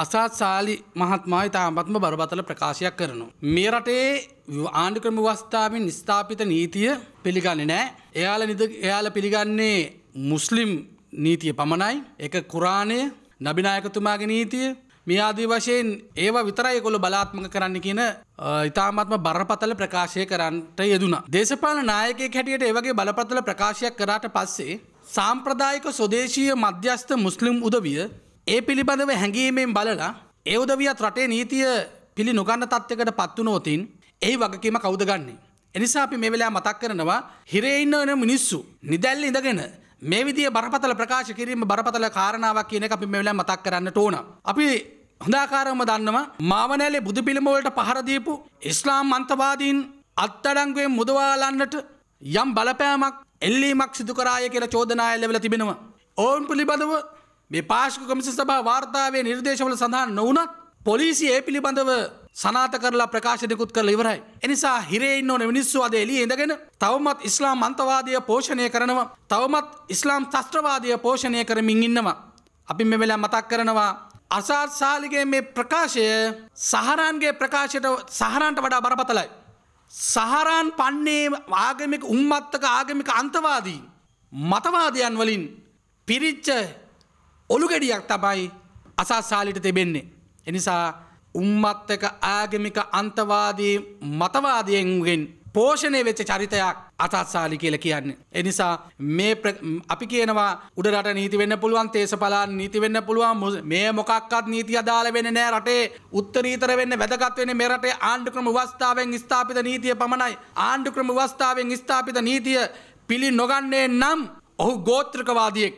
අසාත් සාලි මහත්මා ඉතාමත්ම බරපතල ප්‍රකාශයක් කරනවා. මේ රටේ ආණ්ඩික්‍රම වස්ථාවෙන් ස්ථාපිත නීතිය පිළිගන්නේ නෑ. එයාල නිද එයාල පිළිගන්නේ මුස්ලිම් නීතිය පමණයි. එක කුරාණය නබිනායකතුමාගේ නීතිය මේ ආදී වශයෙන් ඒවා විතරයි ඒගොල්ලෝ බලාත්මක කරන්න කියන ඉතාමත්ම බරපතල ප්‍රකාශය කරන්නට යෙදුනා. දේශපාලන නායකයෙක් හැටියට ඒ වගේ බලපතල ප්‍රකාශයක් කරාට පස්සේ සාම්ප්‍රදායික ස්වදේශීය මධ්‍යස්ථ මුස්ලිම් උදවිය ඒ පිළිබඳව හැඟීමෙන් බලලා ඒ උදවියත් රටේ නීතිය පිළි නොගන්න තත්ත්වකට පත්වනෝතින් ඒ වගකීම කවුද ගන්නේ. එනිසා අපි මේ වෙලා මතක් කරනවා හිරේ ඉන්න වෙන මිනිස්සු නිදැල්ල ඉඳගෙන මේ විදිය බරපතල ප්‍රකාශ කිරීම බරපතල කාරණාවක් කියන එක අපි මේ වෙලාව මතක් කරන්න ඕන. අපි හොඳාකාරවම දන්නවා මාවනැලේ බුදු පිළිම වලට පහර දීපු ඉස්ලාම් අන්තවාදීන් අත්අඩංගුවෙන් මුදවාලන්නට යම් බලපෑමක් එල්ලීමක් සිදු කරාය කියලා චෝදනා එල්ල වෙලා තිබෙනවා. ඔවුන් පිළිබඳව මේ පාශ්ක කමිසි සභා වාර්තාවේ නිර්දේශවල සඳහන් නොවනත් පොලිසි ඒ පිළිබඳව සනාත කරලා ප්‍රකාශනකුත් කර ඉවරයි. එනිසා හිරෙයින් ඕන මිනිස්සු අද එලිය ඉඳගෙන තවමත් ඉස්ලාම් අන්තවාදය පෝෂණය කරනවා. තවමත් ඉස්ලාම් තස්ත්‍රවාදය පෝෂණය කරමින් ඉන්නවා. අපි මෙවෙලා මතක් කරනවා අසාර් සාලිගේ මේ ප්‍රකාශය සහරන්ගේ ප්‍රකාශයට සහරන්ට වඩා බරපතලයි. සහරන් පන්නේ ආගමික උම්මත්තක ආගමික අන්තවාදී. මතවාදයන් වලින් පිරිච්ච ඔළු ගෙඩියක් තබයි අසාසාලිට තිබෙන්නේ. එනිසා උම්මත්තක ආගමික අන්තවාදී මතවාදයෙන්ගෙන් පෝෂණය වෙච්ච චරිතයක් අතත්සාලි කියල කියන්නේ. එනිසා මේ අපි කියනවා උඩරට නීති වෙන්න පුළුවන් තේසපලා නීති වෙන්න පුළුවන් මේ මොකක්වත් නීති අදාළ වෙන නෑ රටේ උත්තරීතර වෙන්න වැදගත් වෙන මෙරටේ ආණ්ඩුක්‍රම වස්ථාවෙන් ස්ථාපිත නීතිය පමණයි. ආණ්ඩුක්‍රම වස්ථාවෙන් ස්ථාපිත නීතිය පිළි නොගන්නේ නම් ඔහු ගෝත්‍රකවාදියෙක්.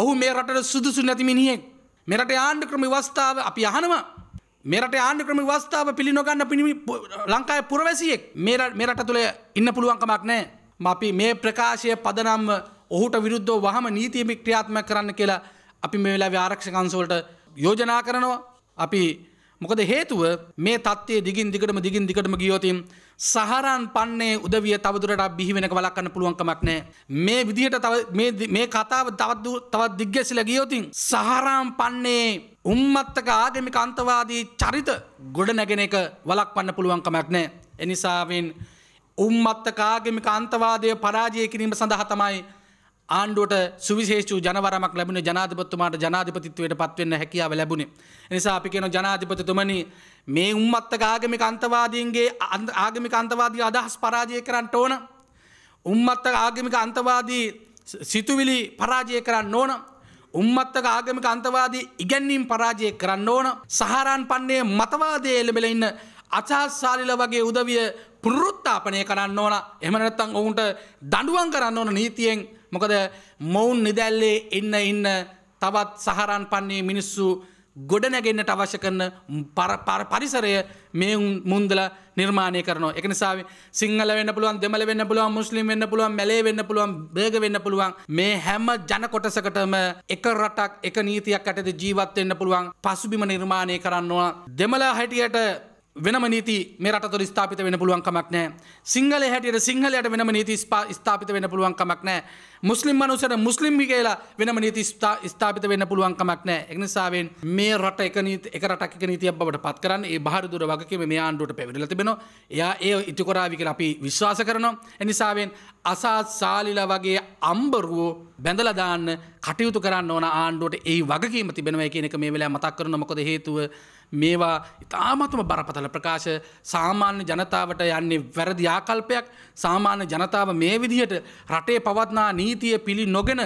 ඔහු මේ රටට සුදුසු නැති මිනිහෙක්. මෙරට ආණ්ඩුක්‍රම වස්ථාව අපි අහනවා. මෙරට ආණ්ඩුක්‍රම වස්ථාව පිළිනොගන්න පිණි ලංකාය පුරවැසියෙක් මෙරට තුළ ඉන්න පුළුවන්කමක් නෑ. අපි මේ ප්‍රකාශය පදනම්ව ඔහුට විරුද්ධෝ වහම නීතියමි ක්‍රියාත්ම කරන්න කියලා අපි මේ වෙලා ආරක්ෂකන්සෝල්ට යෝජනා කරනවා. අපි මොකද හේතුව මේ තත්ත්වය දිගින් දිගටම දිගින් දිගටම ගියෝතින් සහරන් පන්නේ උදවිය තවදුරට බිහිවෙන වලක්න්න පුළුවන්කමක් නෑ. මේ විදිහට තව මේ කතාව තවත්දු තවත් දිග්ගැසිල ගියෝතින්. සහරාම් පන්නේ උම්මත්තක ආගමික අන්තවාදී චරිත ගොඩ නැගෙන එක වලක් පන්න පුළුවන්කමක් නෑ. එනිසාවෙන් උම්මත්තකාගමික අන්තවාදය පරාජය කිරීම සඳහා තමයි ආණ්ඩුවට සුවිශේෂ ජනවරමක් ලැබෙන ජනාධිපත්තුමාට ජනාධිපතිත්වයට පත්වන්න හැකියාව ලැබුණේ. නිසා අපි කියන ජනාධිපතිතුමනි මේ උම්මත්තක ආගමික අන්තවාදීන්ගේ ආගමික අන්තවාදී අදහස් පරාජය කරන්න ඕන. උම්මත්තක ආගමික අන්තවාදී සිතුවිලි පරාජය කරන්න ඕන. උම්මත්තක ආගමික අන්තවාදී ඉගැන්වීම් පරාජය කරන්න ඕන. සහරන් පන්නේ මතවාදය එළබෙල ඉන්න අචාත්සාලිල වගේ උදවිය පුරුත්තාපනය කරන්න ඕන එමනත්තං ඔවුන්ට දඩුවන් කරන්න ඕන නීතියෙන් මොකද මොවුන් නිදැල්ලේ එන්න ඉන්න තවත් සහරන් පන්නේ මිනිස්සු ගොඩනැගෙන්න්නට අවශ්‍ය කරන පර පරිසරය මේ මුන්දල නිර්මාණය කරන එකනිසා සිංහල වන්න පුළුවන් දෙමල වෙන්න පුළුවන් මුස්ලිම් වෙන්න පුළුවන් මැලේ වෙන්න පුළුවන් බේග වෙන්න පුළුවන් මේ හැම ජනකොටසකටම එක රටක් එක නීතියක් ඇටද ජීවත් වෙන්න පුළුවන් පසුබිම නිර්මාණය කරන්නවා දෙමල හැටියට වෙනම නීති මෙරටතුර ස්ථාපිත වෙන පුළුවන්කමක් නෑ සිංහල හැටියට සිංහලයට වෙනම නීති ස්ථාපිත වෙන පුළුවන්කමක් නෑ මුස්ලිම් මනුසට මුස්ලිම්ි කියලා වෙනම නීති ස්ථාපිත වෙන්න පුළුවන්කමක් නෑ එනිසාවෙන් මේ රට එක නීති එක රටක නීතිය බවට පත් කරන්න ඒ බහරදුර වගේ මේ ආණ්ඩුවට පැවිදිල තිබෙන එයා ඒ ඉතිකොරාවි කියලා අපි විශ්වාස කරනවා එනිසාවෙන් අසාත් සාලිල වගේ අම්බරුවෝ බැඳලදාන්න කටයුතු කරන්න ඕන ආණ්ඩුවට ඒ වගකීම තිබෙනවා කියනක මේ වෙලා මතක් කරන මොකද හේතුව මේවා ඉතාමතුම බරපතල ප්‍රකාශ සාමාන්‍ය ජනතාවට යන්නේ වැරදි ආකල්පයක් සාමාන්‍ය ජනතාව මේ විදිහට රටේ පවත්නා නීතිය පිළි නොගෙන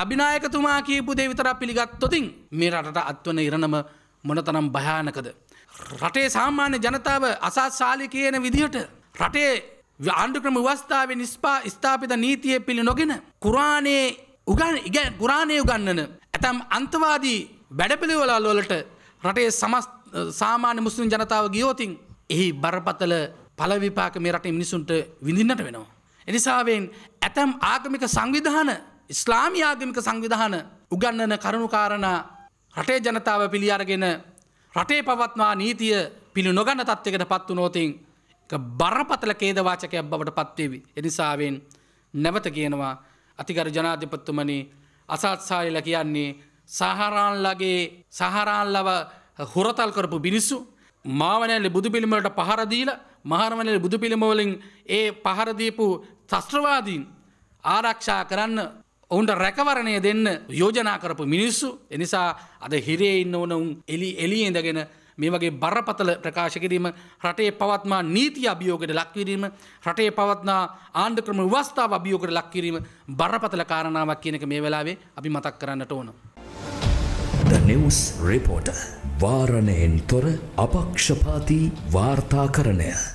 නබිනායකතුමා කියපු දේ විතරක් පිළිගත්තොතින් මේ රටට අත්වන ඉරණම මොනතනම් භයානකද. රටේ සාමාන්‍ය ජනතාව අසාත් සාලි කියන විදිහට රටේ ආණ්ඩුක්‍රම වස්ථාවෙන් ස්ථාපිත නීතිය පිළි නොගෙන කුරාණයේ උගන් ඉගැන් කුරාණය උගන්නන ඇතම් අන්තවාදී වැඩපිළිවලල් වලට රටේ සමස් සාමාන්‍ය මුස්ලිම් ජනතාව ගියෝතින් එහි බරපතල පලවිපාක මේ රටේ මිනිසුන්ට විඳින්නට වෙනවා. එනිසාවෙන් ඇතැම් ආගමික සංවිධාන ඉස්ලාමී ආගමික සංවිධාන උගන්නන කරුණුකාරණ රටේ ජනතාව පිළි අරගෙන රටේ පවත්වා නීතිය පිළි නොගන්න තත්ත්වකට පත්තු නෝතින් බරපතල කේදවාචකයක් බවට පත්වේවි. එනිසාවෙන් නැවත කියනවා අතිකර ජනාධිපත්තුමන අසාත්සායල කියන්නේ සහරාන්ලගේ සහරාන්ලව හොරතල් කරපු බිනිස්සු මාවනෑලි බුදු පිළිමලට පහරදීල මහරමණලි බුදු පිළිමවලින් ඒ පහරදීපු තස්ත්‍රවාදීන් ආරක්ෂා කරන්න ඔවුන්ට රැකවරණය දෙන්න යෝජනා කරපු මිනිස්සු එනිසා අද හිරේ ඉන්න ඕනවුන් එලි එලියෙන්දගෙන මේ වගේ බරපතල ප්‍රකාශ කිරීම රටේ පවත්මා නීති අභියෝගයට ලක්විරීම රටේ පවත්නා ආණ්ඩක්‍රම වස්ථාව අභියෝගට ලක්කිරීම බරපතල කාරණාවක් කියනක මේ වෙලාවේ අපි මතක් කරන්නට ඕන. The News Reporter වාරණයෙන් තොර අපක්ෂපාති වාර්තා කරණය